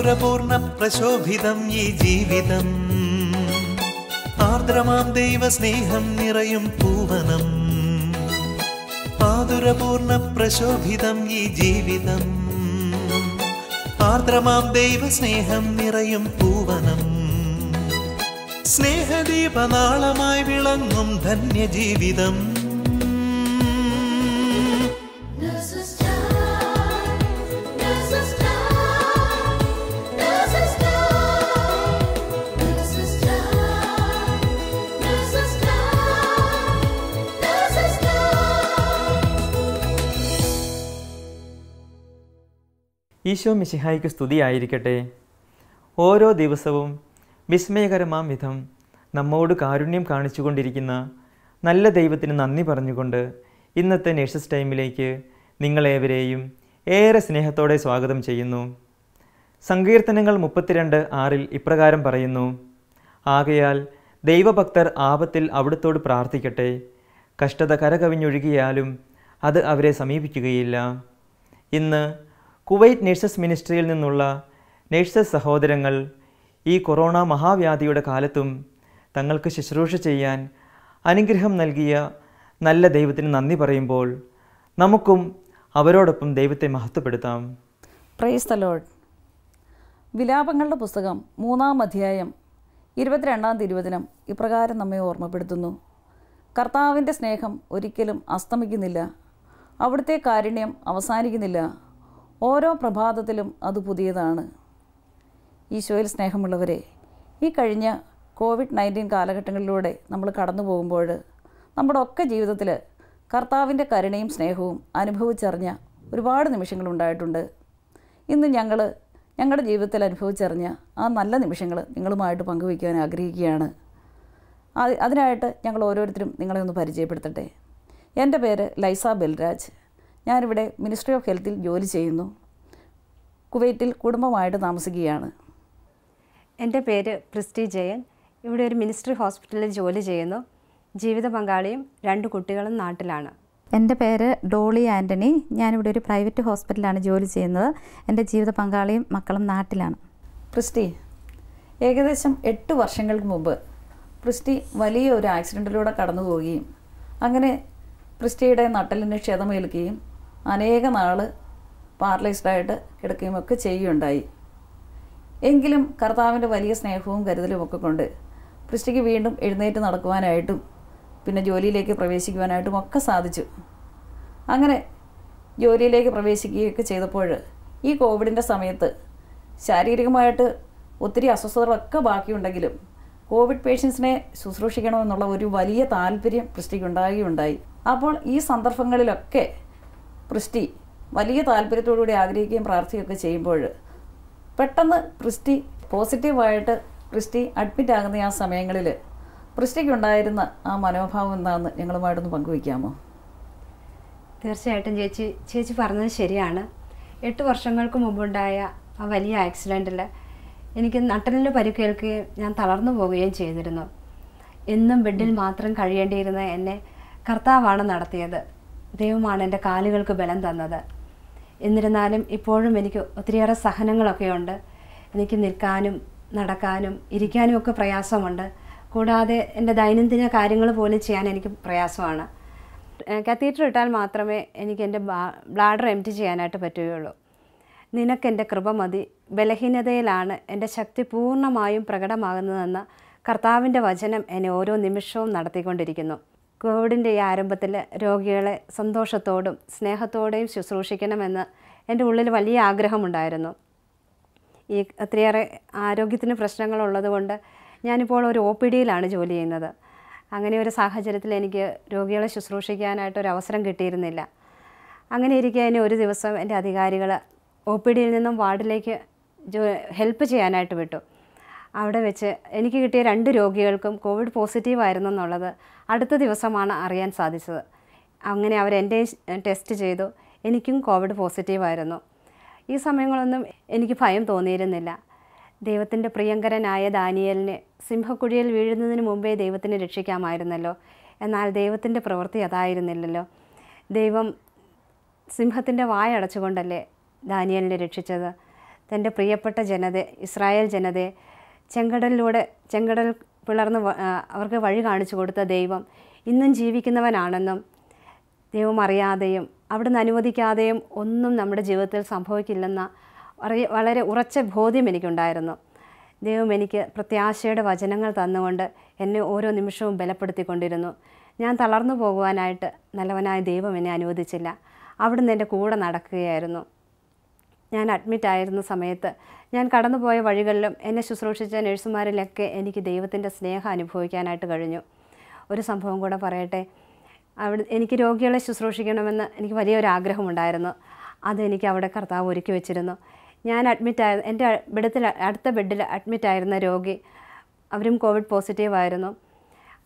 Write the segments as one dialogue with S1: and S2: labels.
S1: മധുരപൂർണ പ്രശോഭിതം ഈ ജീവിതം ആർദ്രമാം ദൈവസ്നേഹം നിറയും പൂവനം ആതുരപൂർണ്ണ പ്രശോഭിതം ഈ ജീവിതം ആർദ്രമാം ദൈവസ്നേഹം നിറയും പൂവനം സ്നേഹദീപനാളമായി വിളങ്ങും ധന്യജീവിതം ഈശോ മിശിഹായിക്ക് സ്തുതിയായിരിക്കട്ടെ ഓരോ ദിവസവും വിസ്മയകരമാം വിധം നമ്മോട് കാരുണ്യം കാണിച്ചുകൊണ്ടിരിക്കുന്ന നല്ല ദൈവത്തിന് നന്ദി പറഞ്ഞുകൊണ്ട് ഇന്നത്തെ നേഴ്സസ് ടൈമിലേക്ക് നിങ്ങളേവരെയും ഏറെ സ്നേഹത്തോടെ സ്വാഗതം ചെയ്യുന്നു സങ്കീർത്തനങ്ങൾ മുപ്പത്തിരണ്ട് ആറിൽ ഇപ്രകാരം പറയുന്നു ആകയാൽ ദൈവഭക്തർ ആപത്തിൽ അവിടുത്തോട് പ്രാർത്ഥിക്കട്ടെ കഷ്ടത കരകവിഞ്ഞൊഴുകിയാലും അത് അവരെ സമീപിക്കുകയില്ല ഇന്ന് കുവൈറ്റ് നഴ്സസ് മിനിസ്ട്രിയിൽ നിന്നുള്ള നഴ്സസ് സഹോദരങ്ങൾ ഈ കൊറോണ മഹാവ്യാധിയുടെ കാലത്തും തങ്ങൾക്ക് ശുശ്രൂഷ ചെയ്യാൻ അനുഗ്രഹം നൽകിയ നല്ല ദൈവത്തിന് നന്ദി പറയുമ്പോൾ നമുക്കും അവരോടൊപ്പം ദൈവത്തെ മഹത്വപ്പെടുത്താം
S2: പ്രൈസ് തലോഡ് വിലാപങ്ങളുടെ പുസ്തകം മൂന്നാം അധ്യായം ഇരുപത്തിരണ്ടാം തിരുവചനം ഇപ്രകാരം നമ്മെ ഓർമ്മപ്പെടുത്തുന്നു കർത്താവിൻ്റെ സ്നേഹം ഒരിക്കലും അസ്തമിക്കുന്നില്ല അവിടുത്തെ കാരുണ്യം അവസാനിക്കുന്നില്ല ഓരോ പ്രഭാതത്തിലും അത് പുതിയതാണ് ഈശോയിൽ സ്നേഹമുള്ളവരെ ഈ കഴിഞ്ഞ കോവിഡ് നയൻറ്റീൻ കാലഘട്ടങ്ങളിലൂടെ നമ്മൾ കടന്നു പോകുമ്പോൾ നമ്മുടെ ഒക്കെ ജീവിതത്തിൽ കർത്താവിൻ്റെ കരുണയും സ്നേഹവും അനുഭവിച്ചറിഞ്ഞ ഒരുപാട് നിമിഷങ്ങളുണ്ടായിട്ടുണ്ട് ഇന്ന് ഞങ്ങൾ ഞങ്ങളുടെ ജീവിതത്തിൽ അനുഭവിച്ചറിഞ്ഞ ആ നല്ല നിമിഷങ്ങൾ നിങ്ങളുമായിട്ട് പങ്കുവയ്ക്കുവാൻ ആഗ്രഹിക്കുകയാണ് അതിനായിട്ട് ഞങ്ങൾ ഓരോരുത്തരും നിങ്ങളെ ഒന്ന് പരിചയപ്പെടുത്തട്ടെ എൻ്റെ പേര് ലൈസ ബൽരാജ് ഞാനിവിടെ മിനിസ്ട്രി ഓഫ് ഹെൽത്തിൽ ജോലി ചെയ്യുന്നു കുവൈറ്റിൽ
S3: കുടുംബമായിട്ട് താമസിക്കുകയാണ് എൻ്റെ പേര് പ്രിസ്റ്റി ജയൻ ഇവിടെ ഒരു മിനിസ്ട്രി ഹോസ്പിറ്റലിൽ ജോലി ചെയ്യുന്നു ജീവിത പങ്കാളിയും രണ്ട് കുട്ടികളും നാട്ടിലാണ്
S4: എൻ്റെ പേര് ഡോളി ആൻ്റണി ഞാനിവിടെ ഒരു പ്രൈവറ്റ് ഹോസ്പിറ്റലാണ് ജോലി ചെയ്യുന്നത് എൻ്റെ ജീവിത പങ്കാളിയും മക്കളും നാട്ടിലാണ് പ്രിസ്റ്റി ഏകദേശം എട്ട് വർഷങ്ങൾക്ക് മുമ്പ്
S2: പ്രിസ്റ്റി വലിയ ഒരു ആക്സിഡൻറ്റിലൂടെ കടന്നു പോവുകയും അങ്ങനെ പ്രിസ്റ്റിയുടെ നട്ടലിന് ക്ഷതമേൽക്കുകയും അനേക നാൾ പാരലൈസ്ഡായിട്ട് കിടക്കുകയുമൊക്കെ ചെയ്യുകയുണ്ടായി എങ്കിലും കർത്താവിൻ്റെ വലിയ സ്നേഹവും കരുതലും ഒക്കെ കൊണ്ട് ക്രിസ്റ്റിക്ക് വീണ്ടും എഴുന്നേറ്റ് നടക്കുവാനായിട്ടും പിന്നെ ജോലിയിലേക്ക് പ്രവേശിക്കുവാനായിട്ടും ഒക്കെ സാധിച്ചു അങ്ങനെ ജോലിയിലേക്ക് പ്രവേശിക്കുകയൊക്കെ ചെയ്തപ്പോൾ ഈ കോവിഡിൻ്റെ സമയത്ത് ശാരീരികമായിട്ട് ഒത്തിരി അസ്വസ്ഥതകളൊക്കെ ബാക്കിയുണ്ടെങ്കിലും കോവിഡ് പേഷ്യൻസിനെ ശുശ്രൂഷിക്കണമെന്നുള്ള ഒരു വലിയ താല്പര്യം ക്രിസ്റ്റിക്ക് ഉണ്ടാകുകയുണ്ടായി അപ്പോൾ ഈ സന്ദർഭങ്ങളിലൊക്കെ ക്രിസ്റ്റി വലിയ താല്പര്യത്തോടുകൂടി ആഗ്രഹിക്കുകയും പ്രാർത്ഥിക്കുകയൊക്കെ ചെയ്യുമ്പോൾ പെട്ടെന്ന് ക്രിസ്റ്റി പോസിറ്റീവായിട്ട് ക്രിസ്റ്റി അഡ്മിറ്റ് ആകുന്ന ആ സമയങ്ങളിൽ ക്രിസ്റ്റിക്കുണ്ടായിരുന്ന ആ മനോഭാവം എന്താണെന്ന് ഞങ്ങളുമായിട്ടൊന്ന് പങ്കുവയ്ക്കാമോ
S3: തീർച്ചയായിട്ടും ചേച്ചി ചേച്ചി പറഞ്ഞത് ശരിയാണ് എട്ട് വർഷങ്ങൾക്ക് മുമ്പുണ്ടായ ആ വലിയ ആക്സിഡൻറ്റിൽ എനിക്ക് നട്ടലിന് പരിക്കേൽക്കുകയും ഞാൻ തളർന്നു പോവുകയും ചെയ്തിരുന്നു എന്നും ബെഡിൽ മാത്രം കഴിയേണ്ടിയിരുന്ന എന്നെ കർത്താവാണ് നടത്തിയത് ദൈവമാണ് എൻ്റെ കാലുകൾക്ക് ബലം തന്നത് എന്നിരുന്നാലും ഇപ്പോഴും എനിക്ക് ഒത്തിരിയേറെ സഹനങ്ങളൊക്കെയുണ്ട് എനിക്ക് നിൽക്കാനും നടക്കാനും ഇരിക്കാനും ഒക്കെ പ്രയാസമുണ്ട് കൂടാതെ എൻ്റെ ദൈനംദിന കാര്യങ്ങൾ പോലും ചെയ്യാൻ എനിക്ക് പ്രയാസമാണ് കത്തീറ്റർ ഇട്ടാൽ മാത്രമേ എനിക്ക് എൻ്റെ ബ്ലാഡർ ടി ചെയ്യാനായിട്ട് പറ്റുകയുള്ളൂ നിനക്കെൻ്റെ കൃപ മതി ബലഹീനതയിലാണ് എൻ്റെ ശക്തി പൂർണ്ണമായും പ്രകടമാകുന്നതെന്ന കർത്താവിൻ്റെ വചനം എന്നെ ഓരോ നിമിഷവും നടത്തിക്കൊണ്ടിരിക്കുന്നു കോവിഡിൻ്റെ ഈ ആരംഭത്തിൽ രോഗികളെ സന്തോഷത്തോടും സ്നേഹത്തോടെയും ശുശ്രൂഷിക്കണമെന്ന് എൻ്റെ ഉള്ളിൽ വലിയ ആഗ്രഹമുണ്ടായിരുന്നു ഈ ഒത്തിരിയേറെ ആരോഗ്യത്തിന് പ്രശ്നങ്ങളുള്ളതുകൊണ്ട് ഞാനിപ്പോൾ ഒരു ഒ പി ഡിയിലാണ് ജോലി ചെയ്യുന്നത് അങ്ങനെ ഒരു സാഹചര്യത്തിൽ എനിക്ക് രോഗികളെ ശുശ്രൂഷിക്കാനായിട്ട് ഒരു അവസരം കിട്ടിയിരുന്നില്ല അങ്ങനെ ഇരിക്കുക എന്നെ ഒരു ദിവസം എൻ്റെ അധികാരികൾ ഒ പി ഡിയിൽ നിന്നും വാർഡിലേക്ക് ജോ ഹെൽപ്പ് ചെയ്യാനായിട്ട് വിട്ടു അവിടെ വെച്ച് എനിക്ക് കിട്ടിയ രണ്ട് രോഗികൾക്കും കോവിഡ് പോസിറ്റീവ് ആയിരുന്നു എന്നുള്ളത് അടുത്ത ദിവസമാണ് അറിയാൻ സാധിച്ചത് അങ്ങനെ അവർ എൻ്റെ ടെസ്റ്റ് ചെയ്തു എനിക്കും കോവിഡ് പോസിറ്റീവായിരുന്നു ഈ സമയങ്ങളൊന്നും എനിക്ക് ഭയം തോന്നിയിരുന്നില്ല ദൈവത്തിൻ്റെ പ്രിയങ്കരനായ ദാനിയലിനെ സിംഹക്കുഴിയിൽ വീഴുന്നതിന് മുമ്പേ ദൈവത്തിനെ രക്ഷിക്കാമായിരുന്നല്ലോ എന്നാൽ ദൈവത്തിൻ്റെ പ്രവൃത്തി അതായിരുന്നില്ലല്ലോ ദൈവം സിംഹത്തിൻ്റെ വായടച്ചുകൊണ്ടല്ലേ ദാനിയലിനെ രക്ഷിച്ചത് തൻ്റെ പ്രിയപ്പെട്ട ജനത ഇസ്രായേൽ ജനതയെ ചെങ്കടലിലൂടെ ചെങ്കടൽ പിളർന്ന് അവർക്ക് വഴി കാണിച്ചു കൊടുത്ത ദൈവം ഇന്നും ജീവിക്കുന്നവനാണെന്നും ദൈവം അറിയാതെയും അവിടുന്ന് അനുവദിക്കാതെയും ഒന്നും നമ്മുടെ ജീവിതത്തിൽ സംഭവിക്കില്ലെന്ന വളരെ ഉറച്ച ബോധ്യം എനിക്കുണ്ടായിരുന്നു ദൈവം എനിക്ക് പ്രത്യാശയുടെ വചനങ്ങൾ തന്നുകൊണ്ട് എന്നെ ഓരോ നിമിഷവും ബലപ്പെടുത്തിക്കൊണ്ടിരുന്നു ഞാൻ തളർന്നു പോകുവാനായിട്ട് നല്ലവനായ ദൈവം എന്നെ അനുവദിച്ചില്ല അവിടുന്ന് എൻ്റെ കൂടെ നടക്കുകയായിരുന്നു ഞാൻ അഡ്മിറ്റ് ആയിരുന്ന സമയത്ത് ഞാൻ കടന്നുപോയ വഴികളിലും എന്നെ ശുശ്രൂഷിച്ച നഴ്സുമാരിലൊക്കെ എനിക്ക് ദൈവത്തിൻ്റെ സ്നേഹം അനുഭവിക്കാനായിട്ട് കഴിഞ്ഞു ഒരു സംഭവം കൂടെ പറയട്ടെ അവിടെ എനിക്ക് രോഗികളെ ശുശ്രൂഷിക്കണമെന്ന് എനിക്ക് വലിയൊരു അതെനിക്ക് അവിടെ കർത്താവ് ഒരുക്കി വെച്ചിരുന്നു ഞാൻ അഡ്മിറ്റായ എൻ്റെ ബെഡത്തിൽ അടുത്ത ബെഡിൽ അഡ്മിറ്റായിരുന്ന രോഗി അവരും കോവിഡ് പോസിറ്റീവായിരുന്നു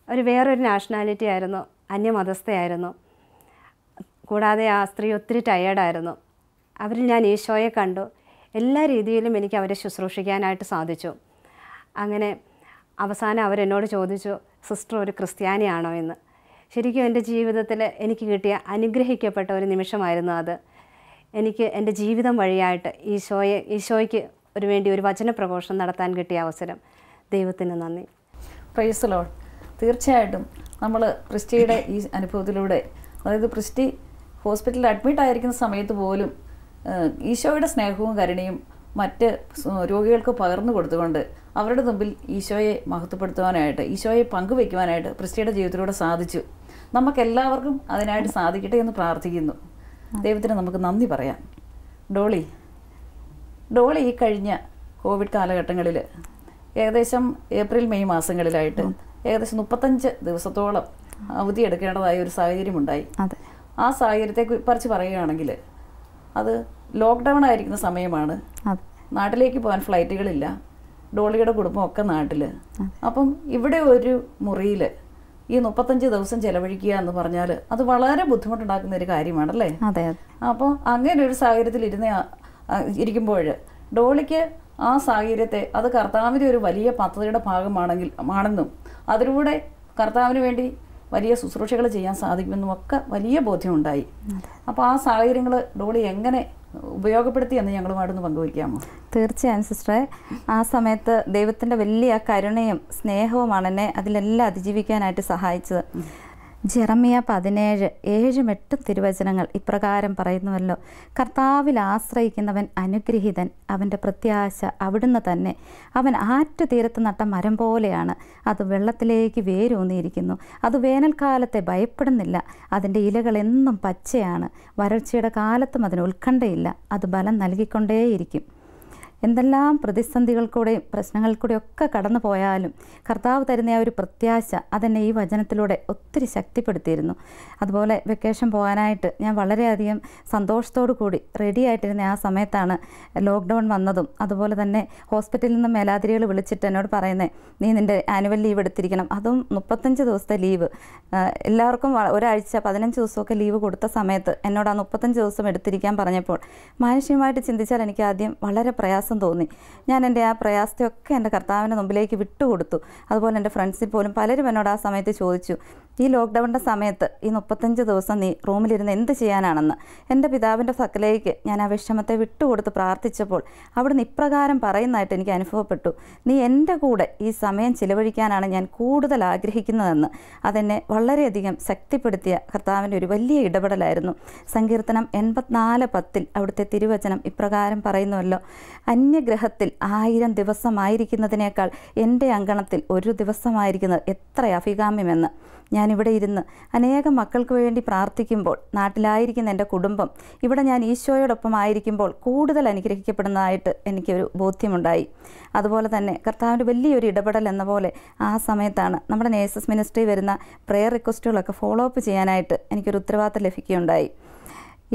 S3: അവർ വേറൊരു നാഷണാലിറ്റി ആയിരുന്നു അന്യമതസ്ഥയായിരുന്നു കൂടാതെ ആ സ്ത്രീ ഒത്തിരി ടയേർഡായിരുന്നു അവരിൽ ഞാൻ ഈശോയെ കണ്ടു എല്ലാ രീതിയിലും എനിക്ക് അവരെ ശുശ്രൂഷിക്കാനായിട്ട് സാധിച്ചു അങ്ങനെ അവസാനം അവരെന്നോട് ചോദിച്ചു സിസ്റ്റർ ഒരു ക്രിസ്ത്യാനിയാണോ എന്ന് ശരിക്കും എൻ്റെ ജീവിതത്തിൽ എനിക്ക് കിട്ടിയ അനുഗ്രഹിക്കപ്പെട്ട ഒരു നിമിഷമായിരുന്നു അത് എനിക്ക് എൻ്റെ ജീവിതം വഴിയായിട്ട് ഈശോയെ ഈശോയ്ക്ക് ഒരു വേണ്ടി ഒരു വചന പ്രഘോഷണം നടത്താൻ കിട്ടിയ അവസരം ദൈവത്തിന് നന്ദി പ്രൈസ് ലോഡ് തീർച്ചയായിട്ടും നമ്മൾ ക്രിസ്റ്റിയുടെ ഈ അനുഭവത്തിലൂടെ അതായത് ക്രിസ്റ്റി
S2: ഹോസ്പിറ്റലിൽ അഡ്മിറ്റ് ആയിരിക്കുന്ന സമയത്ത് പോലും ഈശോയുടെ സ്നേഹവും കരുണയും മറ്റ് രോഗികൾക്ക് പകർന്നു കൊടുത്തുകൊണ്ട് അവരുടെ മുമ്പിൽ ഈശോയെ മഹത്വപ്പെടുത്തുവാനായിട്ട് ഈശോയെ പങ്കുവെക്കുവാനായിട്ട് ക്രിസ്റ്റിയുടെ ജീവിതത്തിലൂടെ സാധിച്ചു നമുക്കെല്ലാവർക്കും അതിനായിട്ട് സാധിക്കട്ടെ എന്ന് പ്രാർത്ഥിക്കുന്നു ദൈവത്തിന് നമുക്ക് നന്ദി പറയാം ഡോളി ഡോളി ഈ കഴിഞ്ഞ കോവിഡ് കാലഘട്ടങ്ങളിൽ ഏകദേശം ഏപ്രിൽ മെയ് മാസങ്ങളിലായിട്ട് ഏകദേശം മുപ്പത്തഞ്ച് ദിവസത്തോളം അവധി എടുക്കേണ്ടതായ ഒരു സാഹചര്യമുണ്ടായി ആ സാഹചര്യത്തെ കുറിച്ച് പറയുകയാണെങ്കിൽ അത് ലോക്ക്ഡൗൺ ആയിരിക്കുന്ന സമയമാണ് നാട്ടിലേക്ക് പോകാൻ ഫ്ലൈറ്റുകളില്ല ഡോളിയുടെ കുടുംബമൊക്കെ നാട്ടിൽ അപ്പം ഇവിടെ ഒരു മുറിയിൽ ഈ മുപ്പത്തഞ്ച് ദിവസം ചെലവഴിക്കുക എന്ന് പറഞ്ഞാൽ അത് വളരെ ബുദ്ധിമുട്ടുണ്ടാക്കുന്ന ഒരു കാര്യമാണല്ലേ അതെ അപ്പോൾ അങ്ങനെ ഒരു സാഹചര്യത്തിൽ ഇരുന്ന് ഇരിക്കുമ്പോൾ ഡോളിക്ക് ആ സാഹചര്യത്തെ അത് കർത്താവിൻ്റെ ഒരു വലിയ പദ്ധതിയുടെ ഭാഗമാണെങ്കിൽ ആണെന്നും അതിലൂടെ കർത്താവിന് വേണ്ടി വലിയ ശുശ്രൂഷകൾ ചെയ്യാൻ സാധിക്കുമെന്നും ഒക്കെ വലിയ ബോധ്യമുണ്ടായി
S4: അപ്പോൾ ആ സാഹചര്യങ്ങൾ ഡോളി എങ്ങനെ ഉപയോഗപ്പെടുത്തി എന്ന് ഞങ്ങളുമായിട്ടൊന്ന് പങ്കുവയ്ക്കാമോ തീർച്ചയായും സിസ്റ്ററെ ആ സമയത്ത് ദൈവത്തിൻ്റെ വലിയ കരുണയും സ്നേഹവുമാണ് എന്നെ അതിലെല്ലാം അതിജീവിക്കാനായിട്ട് സഹായിച്ചത് ജെറമിയ പതിനേഴ് ഏഴും എട്ടും തിരുവചനങ്ങൾ ഇപ്രകാരം പറയുന്നുവല്ലോ കർത്താവിൽ ആശ്രയിക്കുന്നവൻ അനുഗ്രഹീതൻ അവൻ്റെ പ്രത്യാശ അവിടുന്ന് തന്നെ അവൻ ആറ്റുതീരത്ത് നട്ട മരം പോലെയാണ് അത് വെള്ളത്തിലേക്ക് വേരൂന്നിയിരിക്കുന്നു അത് വേനൽക്കാലത്തെ ഭയപ്പെടുന്നില്ല അതിൻ്റെ ഇലകൾ എന്നും പച്ചയാണ് വരൾച്ചയുടെ കാലത്തും അതിന് ഉത്കണ്ഠയില്ല അത് ബലം നൽകിക്കൊണ്ടേയിരിക്കും എന്തെല്ലാം പ്രതിസന്ധികൾക്കൂടെയും പ്രശ്നങ്ങൾക്കൂടെയും ഒക്കെ കടന്നു പോയാലും കർത്താവ് തരുന്ന ആ ഒരു പ്രത്യാശ അതെന്നെ ഈ വചനത്തിലൂടെ ഒത്തിരി ശക്തിപ്പെടുത്തിയിരുന്നു അതുപോലെ വെക്കേഷൻ പോകാനായിട്ട് ഞാൻ വളരെയധികം സന്തോഷത്തോടു കൂടി റെഡി ആയിട്ടിരുന്ന ആ സമയത്താണ് ലോക്ക്ഡൗൺ വന്നതും അതുപോലെ തന്നെ ഹോസ്പിറ്റലിൽ നിന്ന് മേലാതിരികൾ വിളിച്ചിട്ട് എന്നോട് പറയുന്നത് നീ നിൻ്റെ ആനുവൽ ലീവ് എടുത്തിരിക്കണം അതും മുപ്പത്തഞ്ച് ദിവസത്തെ ലീവ് എല്ലാവർക്കും ഒരാഴ്ച പതിനഞ്ച് ദിവസമൊക്കെ ലീവ് കൊടുത്ത സമയത്ത് എന്നോട് ആ മുപ്പത്തഞ്ച് ദിവസം എടുത്തിരിക്കാൻ പറഞ്ഞപ്പോൾ മാനുഷികമായിട്ട് ചിന്തിച്ചാൽ എനിക്ക് ആദ്യം വളരെ പ്രയാസം പ്രയാസം തോന്നി ഞാൻ എൻ്റെ ആ പ്രയാസത്തെയൊക്കെ എൻ്റെ കർത്താവിൻ്റെ മുമ്പിലേക്ക് വിട്ടുകൊടുത്തു അതുപോലെ എൻ്റെ ഫ്രണ്ട്സിൽ പോലും പലരും എന്നോട് ആ സമയത്ത് ചോദിച്ചു ഈ ലോക്ക്ഡൗണിൻ്റെ സമയത്ത് ഈ മുപ്പത്തഞ്ച് ദിവസം നീ റൂമിലിരുന്ന് എന്ത് ചെയ്യാനാണെന്ന് എൻ്റെ പിതാവിൻ്റെ സക്കലേക്ക് ഞാൻ ആ വിഷമത്തെ വിട്ടുകൊടുത്ത് പ്രാർത്ഥിച്ചപ്പോൾ അവിടുന്ന് ഇപ്രകാരം പറയുന്നതായിട്ട് എനിക്ക് അനുഭവപ്പെട്ടു നീ എൻ്റെ കൂടെ ഈ സമയം ചിലവഴിക്കാനാണ് ഞാൻ കൂടുതൽ ആഗ്രഹിക്കുന്നതെന്ന് അതെന്നെ വളരെയധികം ശക്തിപ്പെടുത്തിയ കർത്താവിൻ്റെ ഒരു വലിയ ഇടപെടലായിരുന്നു സങ്കീർത്തനം എൺപത്തിനാല് പത്തിൽ അവിടുത്തെ തിരുവചനം ഇപ്രകാരം പറയുന്നുവല്ലോ അന്യഗ്രഹത്തിൽ ആയിരം ദിവസമായിരിക്കുന്നതിനേക്കാൾ എൻ്റെ അങ്കണത്തിൽ ഒരു ദിവസമായിരിക്കുന്നത് എത്ര അഭികാമ്യമെന്ന് ഞാനിവിടെ ഇരുന്ന് അനേകം മക്കൾക്ക് വേണ്ടി പ്രാർത്ഥിക്കുമ്പോൾ നാട്ടിലായിരിക്കുന്ന എൻ്റെ കുടുംബം ഇവിടെ ഞാൻ ഈശോയോടൊപ്പം ആയിരിക്കുമ്പോൾ കൂടുതൽ അനുഗ്രഹിക്കപ്പെടുന്നതായിട്ട് എനിക്കൊരു ബോധ്യമുണ്ടായി അതുപോലെ തന്നെ കർത്താവിൻ്റെ വലിയൊരു ഇടപെടൽ എന്ന പോലെ ആ സമയത്താണ് നമ്മുടെ നേഴ്സസ് മിനിസ്ട്രി വരുന്ന പ്രെയർ റിക്വസ്റ്റുകളൊക്കെ ഫോളോ അപ്പ് ചെയ്യാനായിട്ട് എനിക്കൊരു ഉത്തരവാദിത്തം ലഭിക്കുകയുണ്ടായി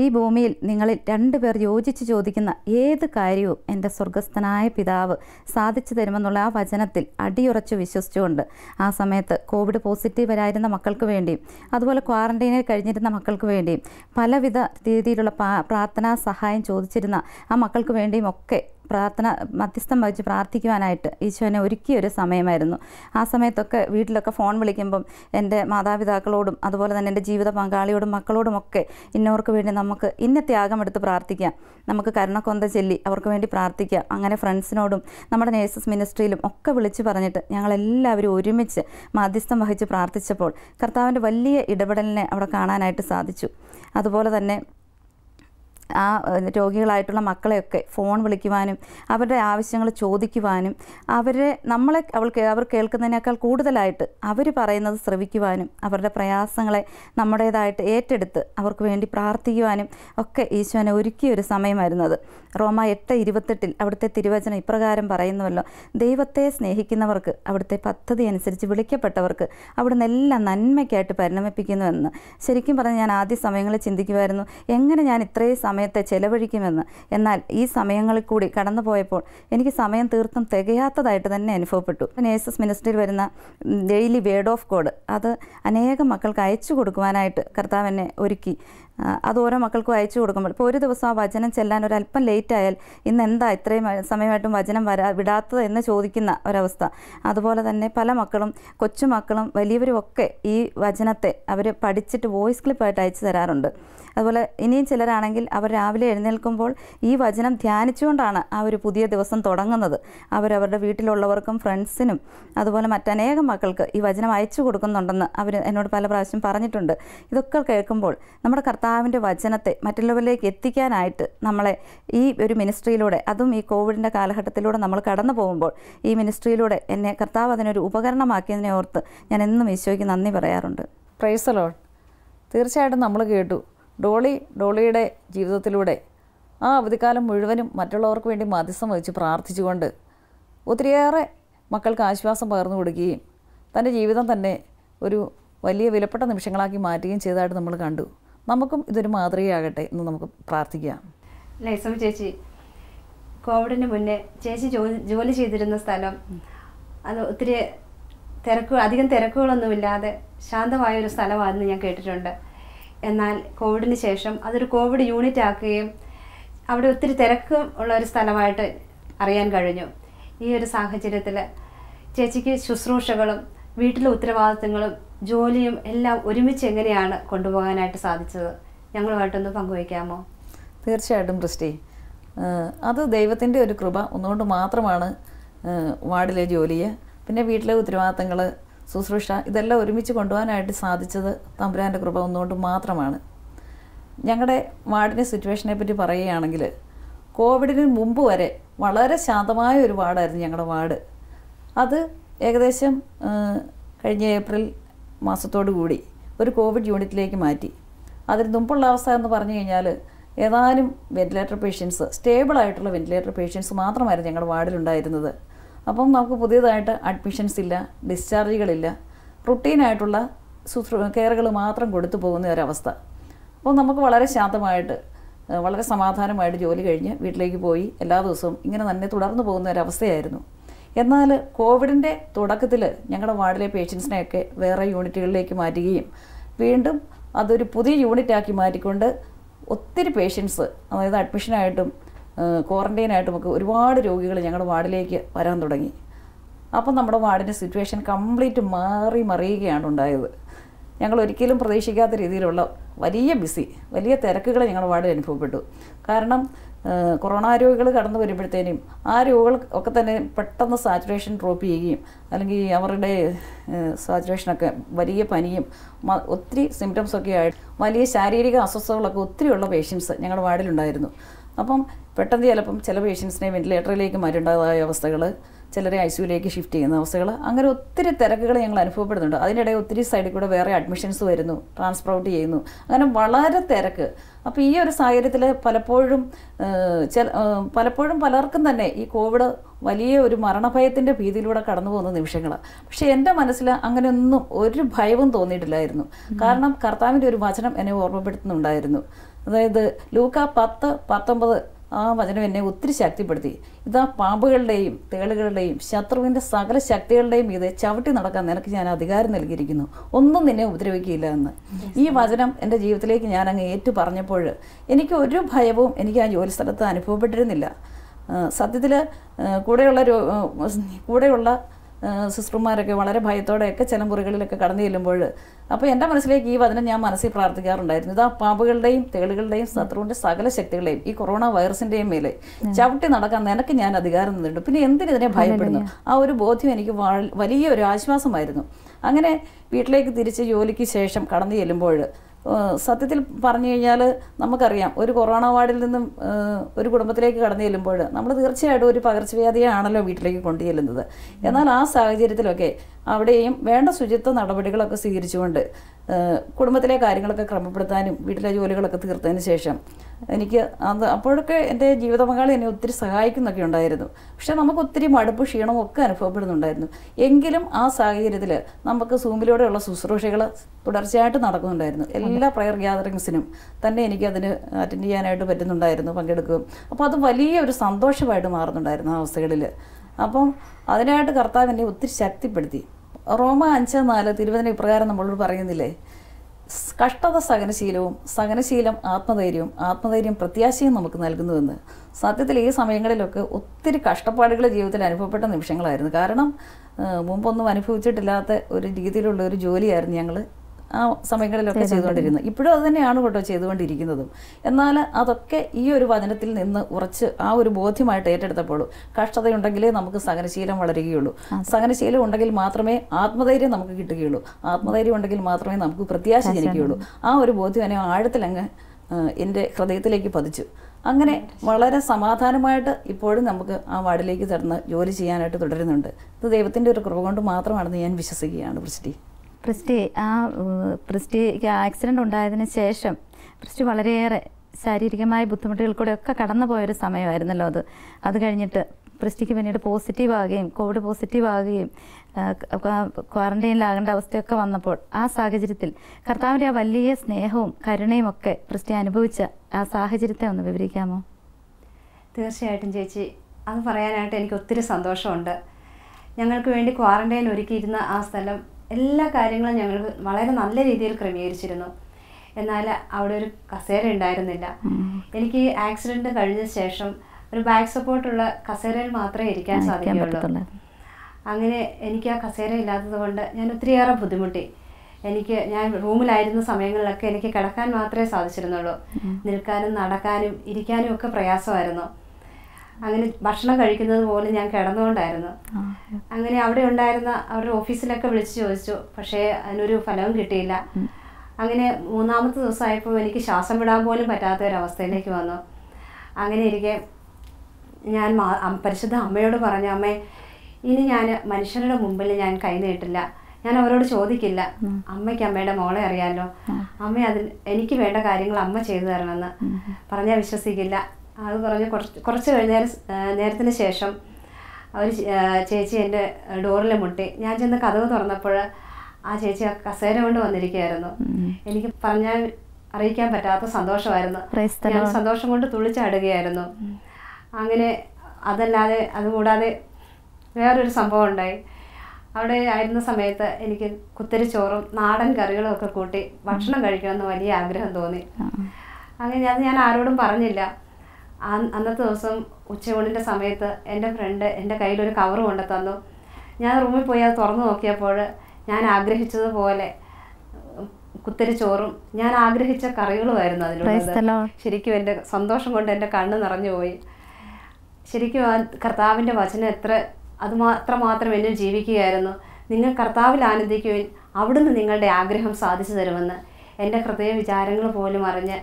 S4: ഈ ഭൂമിയിൽ നിങ്ങളിൽ രണ്ടുപേർ യോജിച്ച് ചോദിക്കുന്ന ഏത് കാര്യവും എൻ്റെ സ്വർഗസ്ഥനായ പിതാവ് സാധിച്ചു തരുമെന്നുള്ള ആ വചനത്തിൽ അടിയുറച്ച് വിശ്വസിച്ചുകൊണ്ട് ആ സമയത്ത് കോവിഡ് വരായിരുന്ന മക്കൾക്ക് വേണ്ടിയും അതുപോലെ ക്വാറന്റൈനിൽ കഴിഞ്ഞിരുന്ന മക്കൾക്ക് വേണ്ടിയും പലവിധ രീതിയിലുള്ള പ്രാർത്ഥനാ സഹായം ചോദിച്ചിരുന്ന ആ മക്കൾക്ക് വേണ്ടിയും ഒക്കെ പ്രാർത്ഥന മധ്യസ്ഥം വഹിച്ച് പ്രാർത്ഥിക്കുവാനായിട്ട് ഈശോനെ ഒരുക്കിയ ഒരു സമയമായിരുന്നു ആ സമയത്തൊക്കെ വീട്ടിലൊക്കെ ഫോൺ വിളിക്കുമ്പം എൻ്റെ മാതാപിതാക്കളോടും അതുപോലെ തന്നെ എൻ്റെ ജീവിത പങ്കാളിയോടും മക്കളോടുമൊക്കെ ഇന്നവർക്ക് വേണ്ടി നമുക്ക് ഇന്ന ത്യാഗം എടുത്ത് പ്രാർത്ഥിക്കാം നമുക്ക് കരുണക്കൊന്ത ചെല്ലി അവർക്ക് വേണ്ടി പ്രാർത്ഥിക്കാം അങ്ങനെ ഫ്രണ്ട്സിനോടും നമ്മുടെ നേഴ്സസ് മിനിസ്ട്രിയിലും ഒക്കെ വിളിച്ചു പറഞ്ഞിട്ട് ഞങ്ങളെല്ലാവരും ഒരുമിച്ച് മാധ്യസ്ഥം വഹിച്ച് പ്രാർത്ഥിച്ചപ്പോൾ കർത്താവിൻ്റെ വലിയ ഇടപെടലിനെ അവിടെ കാണാനായിട്ട് സാധിച്ചു അതുപോലെ തന്നെ ആ രോഗികളായിട്ടുള്ള മക്കളെയൊക്കെ ഫോൺ വിളിക്കുവാനും അവരുടെ ആവശ്യങ്ങൾ ചോദിക്കുവാനും അവരെ നമ്മളെ അവൾ അവർ കേൾക്കുന്നതിനേക്കാൾ കൂടുതലായിട്ട് അവർ പറയുന്നത് ശ്രവിക്കുവാനും അവരുടെ പ്രയാസങ്ങളെ നമ്മുടേതായിട്ട് ഏറ്റെടുത്ത് അവർക്ക് വേണ്ടി പ്രാർത്ഥിക്കുവാനും ഒക്കെ ഈശോനെ ഒരുക്കിയൊരു സമയമായിരുന്നത് റോമ എട്ട് ഇരുപത്തെട്ടിൽ അവിടുത്തെ തിരുവചനം ഇപ്രകാരം പറയുന്നുവല്ലോ ദൈവത്തെ സ്നേഹിക്കുന്നവർക്ക് അവിടുത്തെ പദ്ധതി അനുസരിച്ച് വിളിക്കപ്പെട്ടവർക്ക് അവിടുന്ന് എല്ലാം നന്മയ്ക്കായിട്ട് പരിണമിപ്പിക്കുന്നുവെന്ന് ശരിക്കും പറഞ്ഞ് ഞാൻ ആദ്യ സമയങ്ങളിൽ ചിന്തിക്കുമായിരുന്നു എങ്ങനെ ഞാൻ ഇത്രയും സമയത്തെ ചെലവഴിക്കുമെന്ന് എന്നാൽ ഈ സമയങ്ങളിൽ കൂടി കടന്നു പോയപ്പോൾ എനിക്ക് സമയം തീർത്തും തികയാത്തതായിട്ട് തന്നെ അനുഭവപ്പെട്ടു നേഴ്സസ് മിനിസ്ട്രിയിൽ വരുന്ന ഡെയിലി വേഡ് ഓഫ് കോഡ് അത് അനേകം മക്കൾക്ക് അയച്ചു കൊടുക്കുവാനായിട്ട് കർത്താവ് എന്നെ ഒരുക്കി അത് ഓരോ മക്കൾക്കും അയച്ചു കൊടുക്കുമ്പോൾ ഇപ്പോൾ ഒരു ദിവസം ആ വചനം ചെല്ലാൻ ഒരു അല്പം ലേറ്റ് ആയാൽ ഇന്ന് എന്താ ഇത്രയും സമയമായിട്ടും വചനം വരാ വിടാത്തത് എന്ന് ചോദിക്കുന്ന ഒരവസ്ഥ അതുപോലെ തന്നെ പല മക്കളും കൊച്ചുമക്കളും വലിയവരും ഒക്കെ ഈ വചനത്തെ അവർ പഠിച്ചിട്ട് വോയിസ് ക്ലിപ്പായിട്ട് അയച്ചു തരാറുണ്ട് അതുപോലെ ഇനിയും ചിലരാണെങ്കിൽ അവർ രാവിലെ എഴുന്നേൽക്കുമ്പോൾ ഈ വചനം ധ്യാനിച്ചുകൊണ്ടാണ് ആ ഒരു പുതിയ ദിവസം തുടങ്ങുന്നത് അവരവരുടെ വീട്ടിലുള്ളവർക്കും ഫ്രണ്ട്സിനും അതുപോലെ മറ്റനേകം മക്കൾക്ക് ഈ വചനം അയച്ചു കൊടുക്കുന്നുണ്ടെന്ന് അവർ എന്നോട് പല പ്രാവശ്യം പറഞ്ഞിട്ടുണ്ട് ഇതൊക്കെ കേൾക്കുമ്പോൾ നമ്മുടെ കർത്താവ് കർത്താവിൻ്റെ വചനത്തെ മറ്റുള്ളവരിലേക്ക് എത്തിക്കാനായിട്ട് നമ്മളെ ഈ ഒരു മിനിസ്ട്രിയിലൂടെ അതും ഈ കോവിഡിൻ്റെ കാലഘട്ടത്തിലൂടെ നമ്മൾ കടന്നു പോകുമ്പോൾ ഈ മിനിസ്ട്രിയിലൂടെ എന്നെ കർത്താവ് അതിനൊരു ഉപകരണമാക്കിയതിനെ ഓർത്ത് ഞാൻ എന്നും ഈശോയ്ക്ക് നന്ദി പറയാറുണ്ട് പ്രൈസലോ തീർച്ചയായിട്ടും നമ്മൾ കേട്ടു
S2: ഡോളി ഡോളിയുടെ ജീവിതത്തിലൂടെ ആ അവധിക്കാലം മുഴുവനും മറ്റുള്ളവർക്ക് വേണ്ടി മധ്യസ്ഥം വഹിച്ച് പ്രാർത്ഥിച്ചുകൊണ്ട് ഒത്തിരിയേറെ മക്കൾക്ക് ആശ്വാസം പകർന്നു കൊടുക്കുകയും തൻ്റെ ജീവിതം തന്നെ ഒരു വലിയ വിലപ്പെട്ട നിമിഷങ്ങളാക്കി മാറ്റുകയും ചെയ്തതായിട്ട് നമ്മൾ കണ്ടു നമുക്കും ഇതൊരു മാതൃകയാകട്ടെ എന്ന് നമുക്ക് പ്രാർത്ഥിക്കാം
S3: ലൈസോ ചേച്ചി കോവിഡിന് മുന്നേ ചേച്ചി ജോലി ചെയ്തിരുന്ന സ്ഥലം അത് ഒത്തിരി തിരക്കുകൾ അധികം തിരക്കുകളൊന്നുമില്ലാതെ ശാന്തമായൊരു സ്ഥലമാണെന്ന് ഞാൻ കേട്ടിട്ടുണ്ട് എന്നാൽ കോവിഡിന് ശേഷം അതൊരു കോവിഡ് യൂണിറ്റ് ആക്കുകയും അവിടെ ഒത്തിരി തിരക്ക് ഉള്ള ഒരു സ്ഥലമായിട്ട് അറിയാൻ കഴിഞ്ഞു ഈ ഒരു സാഹചര്യത്തിൽ ചേച്ചിക്ക് ശുശ്രൂഷകളും വീട്ടിലെ ഉത്തരവാദിത്തങ്ങളും ജോലിയും എല്ലാം ഒരുമിച്ച് എങ്ങനെയാണ് കൊണ്ടുപോകാനായിട്ട് സാധിച്ചത് ഞങ്ങളുമായിട്ടൊന്ന് പങ്കുവയ്ക്കാമോ
S2: തീർച്ചയായിട്ടും ക്രിസ്റ്റി അത് ദൈവത്തിൻ്റെ ഒരു കൃപ ഒന്നുകൊണ്ട് മാത്രമാണ് വാർഡിലെ ജോലിയെ പിന്നെ വീട്ടിലെ ഉത്തരവാദിത്തങ്ങൾ ശുശ്രൂഷ ഇതെല്ലാം ഒരുമിച്ച് കൊണ്ടുപോകാനായിട്ട് സാധിച്ചത് തമ്പുരാൻ്റെ കൃപ ഒന്നുകൊണ്ട് മാത്രമാണ് ഞങ്ങളുടെ വാർഡിൻ്റെ സിറ്റുവേഷനെ പറ്റി പറയുകയാണെങ്കിൽ കോവിഡിന് മുമ്പ് വരെ വളരെ ശാന്തമായ ഒരു വാർഡായിരുന്നു ഞങ്ങളുടെ വാർഡ് അത് ഏകദേശം കഴിഞ്ഞ ഏപ്രിൽ മാസത്തോടു കൂടി ഒരു കോവിഡ് യൂണിറ്റിലേക്ക് മാറ്റി അതിന് മുമ്പുള്ള അവസ്ഥ എന്ന് പറഞ്ഞു കഴിഞ്ഞാൽ ഏതാനും വെന്റിലേറ്റർ പേഷ്യൻസ് സ്റ്റേബിൾ ആയിട്ടുള്ള വെന്റിലേറ്റർ പേഷ്യൻസ് മാത്രമായിരുന്നു ഞങ്ങളുടെ വാർഡിലുണ്ടായിരുന്നത് അപ്പം നമുക്ക് പുതിയതായിട്ട് അഡ്മിഷൻസ് ഇല്ല ഡിസ്ചാർജുകളില്ല റുട്ടീനായിട്ടുള്ള ശുശ്രൂ കെയറുകൾ മാത്രം കൊടുത്തു പോകുന്ന ഒരവസ്ഥ അപ്പോൾ നമുക്ക് വളരെ ശാന്തമായിട്ട് വളരെ സമാധാനമായിട്ട് ജോലി കഴിഞ്ഞ് വീട്ടിലേക്ക് പോയി എല്ലാ ദിവസവും ഇങ്ങനെ തന്നെ തുടർന്നു പോകുന്ന ഒരവസ്ഥയായിരുന്നു എന്നാൽ കോവിഡിൻ്റെ തുടക്കത്തിൽ ഞങ്ങളുടെ വാർഡിലെ പേഷ്യൻസിനെയൊക്കെ വേറെ യൂണിറ്റുകളിലേക്ക് മാറ്റുകയും വീണ്ടും അതൊരു പുതിയ യൂണിറ്റാക്കി മാറ്റിക്കൊണ്ട് ഒത്തിരി പേഷ്യൻസ് അതായത് അഡ്മിഷനായിട്ടും ക്വാറൻറ്റൈനായിട്ടും ഒക്കെ ഒരുപാട് രോഗികൾ ഞങ്ങളുടെ വാർഡിലേക്ക് വരാൻ തുടങ്ങി അപ്പം നമ്മുടെ വാർഡിൻ്റെ സിറ്റുവേഷൻ കംപ്ലീറ്റ് മാറി മറിയുകയാണ് ഉണ്ടായത് ഞങ്ങൾ ഒരിക്കലും പ്രതീക്ഷിക്കാത്ത രീതിയിലുള്ള വലിയ ബിസി വലിയ തിരക്കുകൾ ഞങ്ങളുടെ വാർഡിൽ അനുഭവപ്പെട്ടു കാരണം കൊറോണ രോഗികൾ കടന്നു വരുമ്പോഴത്തേനും ആ രോഗികൾ ഒക്കെ തന്നെ പെട്ടെന്ന് സാച്ചുറേഷൻ ഡ്രോപ്പ് ചെയ്യുകയും അല്ലെങ്കിൽ അവരുടെ സാച്ചുറേഷനൊക്കെ വലിയ പനിയും ഒത്തിരി സിംറ്റംസൊക്കെ ആയി വലിയ ശാരീരിക അസ്വസ്ഥതകളൊക്കെ ഉള്ള പേഷ്യൻസ് ഞങ്ങളുടെ വാർഡിലുണ്ടായിരുന്നു അപ്പം പെട്ടെന്ന് ചിലപ്പം ചില പേഷ്യൻസിനെ വെൻറ്റിലേറ്ററിലേക്ക് മാറ്റേണ്ടതായ അവസ്ഥകൾ ചിലരെ ഐ സിയുലേക്ക് ഷിഫ്റ്റ് ചെയ്യുന്ന അവസ്ഥകൾ അങ്ങനെ ഒത്തിരി തിരക്കുകൾ ഞങ്ങൾ അനുഭവപ്പെടുന്നുണ്ട് അതിനിടെ ഒത്തിരി സൈഡിൽ കൂടെ വേറെ അഡ്മിഷൻസ് വരുന്നു ട്രാൻസ്പോർട്ട് ചെയ്യുന്നു അങ്ങനെ വളരെ തിരക്ക് അപ്പോൾ ഈ ഒരു സാഹചര്യത്തിൽ പലപ്പോഴും ചില പലപ്പോഴും പലർക്കും തന്നെ ഈ കോവിഡ് വലിയ ഒരു മരണഭയത്തിൻ്റെ ഭീതിയിലൂടെ കടന്നു പോകുന്ന നിമിഷങ്ങൾ പക്ഷേ എൻ്റെ മനസ്സിൽ അങ്ങനെയൊന്നും ഒരു ഭയവും തോന്നിയിട്ടില്ലായിരുന്നു കാരണം കർത്താവിൻ്റെ ഒരു വചനം എന്നെ ഓർമ്മപ്പെടുത്തുന്നുണ്ടായിരുന്നു അതായത് ലൂക്ക പത്ത് പത്തൊമ്പത് ആ വചനം എന്നെ ഒത്തിരി ശക്തിപ്പെടുത്തി ഇതാ പാമ്പുകളുടെയും തേളുകളുടെയും ശത്രുവിൻ്റെ സകല ശക്തികളുടെയും ഇത് ചവിട്ടി നടക്കാൻ നിനക്ക് ഞാൻ അധികാരം നൽകിയിരിക്കുന്നു ഒന്നും നിന്നെ ഉപദ്രവിക്കുകയില്ല എന്ന് ഈ വചനം എൻ്റെ ജീവിതത്തിലേക്ക് ഞാൻ അങ്ങ് ഏറ്റു പറഞ്ഞപ്പോൾ എനിക്ക് ഒരു ഭയവും എനിക്ക് ആ ജോലി സ്ഥലത്ത് അനുഭവപ്പെട്ടിരുന്നില്ല സത്യത്തിൽ കൂടെയുള്ള കൂടെയുള്ള സിസ്റ്റർമാരൊക്കെ വളരെ ഭയത്തോടെയൊക്കെ ചില മുറികളിലൊക്കെ കടന്നു ചെല്ലുമ്പോൾ അപ്പോൾ എൻ്റെ മനസ്സിലേക്ക് ഈ വചനം ഞാൻ മനസ്സിൽ പ്രാർത്ഥിക്കാറുണ്ടായിരുന്നു ഇത് ആ പാമ്പുകളുടെയും തേളുകളുടെയും ശത്രുവിൻ്റെ സകല ശക്തികളെയും ഈ കൊറോണ വൈറസിൻ്റെയും മേലെ ചവിട്ടി നടക്കാൻ നിനക്ക് ഞാൻ അധികാരം നിന്നിട്ടു പിന്നെ ഇതിനെ ഭയപ്പെടുന്നു ആ ഒരു ബോധ്യം എനിക്ക് വലിയ ഒരു ആശ്വാസമായിരുന്നു അങ്ങനെ വീട്ടിലേക്ക് തിരിച്ച് ജോലിക്ക് ശേഷം കടന്നു ചെല്ലുമ്പോൾ സത്യത്തിൽ പറഞ്ഞു കഴിഞ്ഞാൽ നമുക്കറിയാം ഒരു കൊറോണ വാർഡിൽ നിന്നും ഒരു കുടുംബത്തിലേക്ക് കടന്നു ചെല്ലുമ്പോൾ നമ്മൾ തീർച്ചയായിട്ടും ഒരു പകർച്ചവ്യാധിയാണല്ലോ വീട്ടിലേക്ക് കൊണ്ടു ചെല്ലുന്നത് എന്നാൽ ആ സാഹചര്യത്തിലൊക്കെ അവിടെയും വേണ്ട ശുചിത്വ നടപടികളൊക്കെ സ്വീകരിച്ചുകൊണ്ട് കുടുംബത്തിലെ കാര്യങ്ങളൊക്കെ ക്രമപ്പെടുത്താനും വീട്ടിലെ ജോലികളൊക്കെ തീർത്തതിന് ശേഷം എനിക്ക് അത് അപ്പോഴൊക്കെ എൻ്റെ ജീവിത പങ്കാളി എന്നെ ഒത്തിരി സഹായിക്കുന്നൊക്കെ ഉണ്ടായിരുന്നു പക്ഷേ നമുക്ക് ഒത്തിരി മടുപ്പ് ക്ഷീണവും ഒക്കെ അനുഭവപ്പെടുന്നുണ്ടായിരുന്നു എങ്കിലും ആ സാഹചര്യത്തിൽ നമുക്ക് സൂമിലൂടെയുള്ള ശുശ്രൂഷകൾ തുടർച്ചയായിട്ട് നടക്കുന്നുണ്ടായിരുന്നു എല്ലാ പ്രയർ ഗ്യാതറിങ്സിനും തന്നെ എനിക്ക് അതിന് അറ്റൻഡ് ചെയ്യാനായിട്ട് പറ്റുന്നുണ്ടായിരുന്നു പങ്കെടുക്കുകയും അപ്പോൾ അത് വലിയ ഒരു സന്തോഷമായിട്ട് മാറുന്നുണ്ടായിരുന്നു ആ അവസ്ഥകളിൽ അപ്പം അതിനായിട്ട് കർത്താവിനെ ഒത്തിരി ശക്തിപ്പെടുത്തി റോമ അഞ്ച് നാല് തിരുവനന്തപുരം ഇപ്രകാരം നമ്മളോട് പറയുന്നില്ലേ കഷ്ടത സഹനശീലവും സഹനശീലം ആത്മധൈര്യവും ആത്മധൈര്യം പ്രത്യാശയും നമുക്ക് നൽകുന്നുവെന്ന് സത്യത്തിൽ ഈ സമയങ്ങളിലൊക്കെ ഒത്തിരി കഷ്ടപ്പാടുകൾ ജീവിതത്തിൽ അനുഭവപ്പെട്ട നിമിഷങ്ങളായിരുന്നു കാരണം മുമ്പൊന്നും അനുഭവിച്ചിട്ടില്ലാത്ത ഒരു രീതിയിലുള്ള ഒരു ജോലിയായിരുന്നു ഞങ്ങൾ ആ സമയങ്ങളിലൊക്കെ ചെയ്തുകൊണ്ടിരുന്നത് ഇപ്പോഴും അത് തന്നെയാണ് കേട്ടോ ചെയ്തുകൊണ്ടിരിക്കുന്നതും എന്നാൽ അതൊക്കെ ഈ ഒരു വചനത്തിൽ നിന്ന് ഉറച്ച് ആ ഒരു ബോധ്യമായിട്ട് ഏറ്റെടുത്തപ്പോഴും കഷ്ടതയുണ്ടെങ്കിലേ നമുക്ക് സഹനശീലം വളരുകയുള്ളൂ സഹനശീലം ഉണ്ടെങ്കിൽ മാത്രമേ ആത്മധൈര്യം നമുക്ക് കിട്ടുകയുള്ളൂ ആത്മധൈര്യം ഉണ്ടെങ്കിൽ മാത്രമേ നമുക്ക് പ്രത്യാശ ജനിക്കുകയുള്ളൂ ആ ഒരു ബോധ്യം എന്നെ അങ്ങ് എൻ്റെ ഹൃദയത്തിലേക്ക് പതിച്ചു അങ്ങനെ വളരെ സമാധാനമായിട്ട് ഇപ്പോഴും നമുക്ക് ആ വാർഡിലേക്ക് തടന്ന് ജോലി ചെയ്യാനായിട്ട് തുടരുന്നുണ്ട് ഇത് ദൈവത്തിൻ്റെ ഒരു കുറവ് കൊണ്ട് മാത്രമാണെന്ന് ഞാൻ വിശ്വസിക്കുകയാണ് വൃഷ്ടി
S4: പ്രിസ്റ്റി ആ പ്രിസ്റ്റിക്ക് ആക്സിഡൻ്റ് ഉണ്ടായതിന് ശേഷം പ്രിസ്റ്റി വളരെയേറെ ശാരീരികമായ ബുദ്ധിമുട്ടുകൾ കൂടെ ഒക്കെ കടന്നു പോയൊരു സമയമായിരുന്നല്ലോ അത് അത് കഴിഞ്ഞിട്ട് പ്രിസ്റ്റിക്ക് പിന്നീട് പോസിറ്റീവ് ആകുകയും കോവിഡ് പോസിറ്റീവ് ആകുകയും ക്വാറന്റൈനിലാകേണ്ട അവസ്ഥയൊക്കെ വന്നപ്പോൾ ആ സാഹചര്യത്തിൽ കർത്താവിൻ്റെ ആ വലിയ സ്നേഹവും കരുണയും ഒക്കെ പ്രിസ്റ്റി അനുഭവിച്ച ആ സാഹചര്യത്തെ ഒന്ന് വിവരിക്കാമോ
S3: തീർച്ചയായിട്ടും ചേച്ചി അത് പറയാനായിട്ട് എനിക്ക് ഒത്തിരി സന്തോഷമുണ്ട് ഞങ്ങൾക്ക് വേണ്ടി ക്വാറന്റൈൻ ഒരുക്കിയിരുന്ന ആ സ്ഥലം എല്ലാ കാര്യങ്ങളും ഞങ്ങൾ വളരെ നല്ല രീതിയിൽ ക്രമീകരിച്ചിരുന്നു എന്നാൽ അവിടെ ഒരു കസേര ഉണ്ടായിരുന്നില്ല എനിക്ക് ആക്സിഡന്റ് കഴിഞ്ഞ ശേഷം ഒരു ബാക്ക് സപ്പോർട്ടുള്ള കസേരയിൽ മാത്രമേ ഇരിക്കാൻ സാധിക്കുകയുള്ളൂ അങ്ങനെ എനിക്ക് ആ കസേര ഇല്ലാത്തത് കൊണ്ട് ഞാൻ ഒത്തിരിയേറെ ബുദ്ധിമുട്ടി എനിക്ക് ഞാൻ റൂമിലായിരുന്ന സമയങ്ങളിലൊക്കെ എനിക്ക് കിടക്കാൻ മാത്രമേ സാധിച്ചിരുന്നുള്ളൂ നിൽക്കാനും നടക്കാനും ഇരിക്കാനും ഒക്കെ പ്രയാസമായിരുന്നു അങ്ങനെ ഭക്ഷണം കഴിക്കുന്നത് പോലും ഞാൻ കിടന്നുകൊണ്ടായിരുന്നു അങ്ങനെ അവിടെ ഉണ്ടായിരുന്ന അവരുടെ ഓഫീസിലൊക്കെ വിളിച്ചു ചോദിച്ചു പക്ഷേ അതിനൊരു ഫലവും കിട്ടിയില്ല അങ്ങനെ മൂന്നാമത്തെ ദിവസമായപ്പോൾ എനിക്ക് ശ്വാസം വിടാൻ പോലും പറ്റാത്ത ഒരവസ്ഥയിലേക്ക് വന്നു അങ്ങനെ ഇരിക്കെ ഞാൻ പരിശുദ്ധ അമ്മയോട് പറഞ്ഞു അമ്മേ ഇനി ഞാൻ മനുഷ്യരുടെ മുമ്പിൽ ഞാൻ കൈനീട്ടില്ല ഞാൻ അവരോട് ചോദിക്കില്ല അമ്മയ്ക്ക് അമ്മയുടെ മോളെ അറിയാമല്ലോ അമ്മ അതിൽ എനിക്ക് വേണ്ട കാര്യങ്ങൾ അമ്മ ചെയ്തു തരണമെന്ന് പറഞ്ഞാൽ വിശ്വസിക്കില്ല അത് പറഞ്ഞ് കുറച്ച് കുറച്ച് കഴിഞ്ഞ നേരത്തിന് ശേഷം ഒരു ചേച്ചി എൻ്റെ ഡോറിൽ മുട്ടി ഞാൻ ചെന്ന് കഥവ് തുറന്നപ്പോൾ ആ ചേച്ചി കസേര കൊണ്ട് വന്നിരിക്കുകയായിരുന്നു എനിക്ക് പറഞ്ഞാൽ അറിയിക്കാൻ പറ്റാത്ത സന്തോഷമായിരുന്നു ഞാൻ സന്തോഷം കൊണ്ട് തുള്ളിച്ചാടുകയായിരുന്നു അങ്ങനെ അതല്ലാതെ അതുകൂടാതെ വേറൊരു സംഭവം ഉണ്ടായി അവിടെ ആയിരുന്ന സമയത്ത് എനിക്ക് കുത്തരി ചോറും നാടൻ കറികളും ഒക്കെ കൂട്ടി ഭക്ഷണം കഴിക്കണമെന്ന് വലിയ ആഗ്രഹം തോന്നി അങ്ങനെ അത് ഞാൻ ആരോടും പറഞ്ഞില്ല അന്നത്തെ ദിവസം ഉച്ചയൂണിൻ്റെ സമയത്ത് എൻ്റെ ഫ്രണ്ട് എൻ്റെ കയ്യിലൊരു കവർ കൊണ്ടു തന്നു ഞാൻ റൂമിൽ പോയി അത് തുറന്നു നോക്കിയപ്പോൾ ഞാൻ ആഗ്രഹിച്ചതുപോലെ ചോറും ഞാൻ ആഗ്രഹിച്ച കറികളുമായിരുന്നു അതിലുള്ളത് ശരിക്കും എൻ്റെ സന്തോഷം കൊണ്ട് എൻ്റെ കണ്ണ് നിറഞ്ഞു പോയി ശരിക്കും ആ കർത്താവിൻ്റെ വചനം എത്ര അത് മാത്രം എന്നെ ജീവിക്കുകയായിരുന്നു നിങ്ങൾ കർത്താവിൽ ആനന്ദിക്കുവാൻ അവിടുന്ന് നിങ്ങളുടെ ആഗ്രഹം സാധിച്ചു തരുമെന്ന് എൻ്റെ ഹൃദയ വിചാരങ്ങൾ പോലും അറിഞ്ഞ്